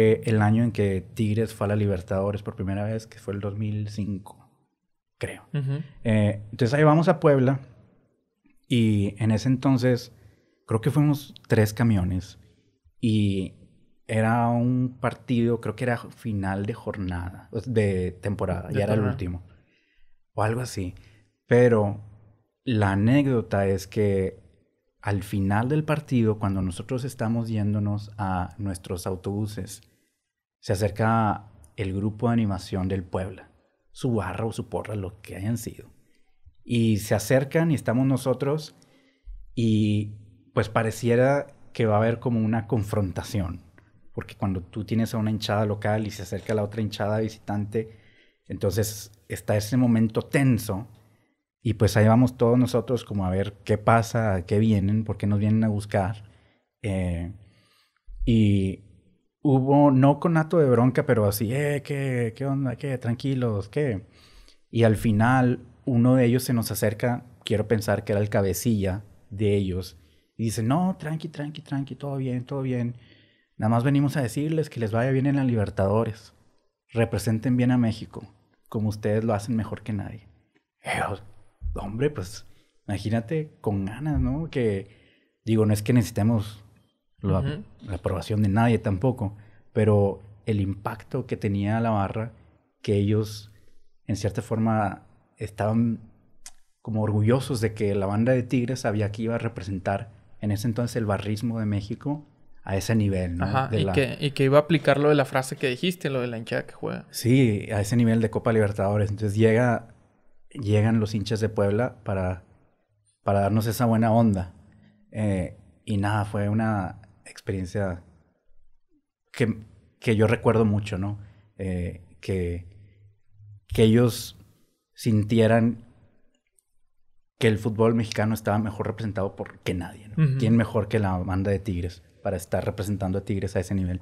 el año en que Tigres fue a la Libertadores por primera vez, que fue el 2005, creo. Eh, entonces ahí vamos a Puebla y en ese entonces creo que fuimos tres camiones y era un partido, creo que era final de jornada, de temporada, ya era el último, o algo así. Pero la anécdota es que al final del partido, cuando nosotros estamos yéndonos a nuestros autobuses, se acerca el grupo de animación del Puebla, su barra o su porra, lo que hayan sido. Y se acercan y estamos nosotros y pues pareciera que va a haber como una confrontación, porque cuando tú tienes a una hinchada local y se acerca la otra hinchada visitante, entonces está ese momento tenso y pues ahí vamos todos nosotros como a ver qué pasa, qué vienen, por qué nos vienen a buscar. Eh, y hubo, no con acto de bronca, pero así, eh, ¿qué, qué onda? ¿Qué? Tranquilos, ¿qué? Y al final uno de ellos se nos acerca, quiero pensar que era el cabecilla de ellos, y dice, no, tranqui, tranqui, tranqui, todo bien, todo bien. Nada más venimos a decirles que les vaya bien en la Libertadores. Representen bien a México, como ustedes lo hacen mejor que nadie hombre, pues imagínate con ganas, ¿no? Que digo, no es que necesitemos la, aprobación de nadie tampoco, pero el impacto que tenía la barra, que ellos en cierta forma estaban como orgullosos de que la banda de Tigres había que iba a representar en ese entonces el barrismo de México a ese nivel, ¿no? Ajá, y, que, y, que, iba a aplicar lo de la frase que dijiste, lo de la hinchada que juega. Sí, a ese nivel de Copa Libertadores. Entonces llega llegan los hinchas de Puebla para, para darnos esa buena onda. Eh, y nada, fue una experiencia que, que yo recuerdo mucho, ¿no? Eh, que, que ellos sintieran que el fútbol mexicano estaba mejor representado por que nadie. ¿no? ¿Quién mejor que la banda de Tigres para estar representando a Tigres a ese nivel?